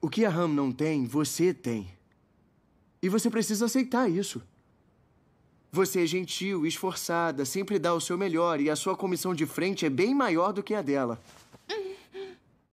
O que a Ram não tem, você tem. E você precisa aceitar isso. Você é gentil, esforçada, sempre dá o seu melhor e a sua comissão de frente é bem maior do que a dela.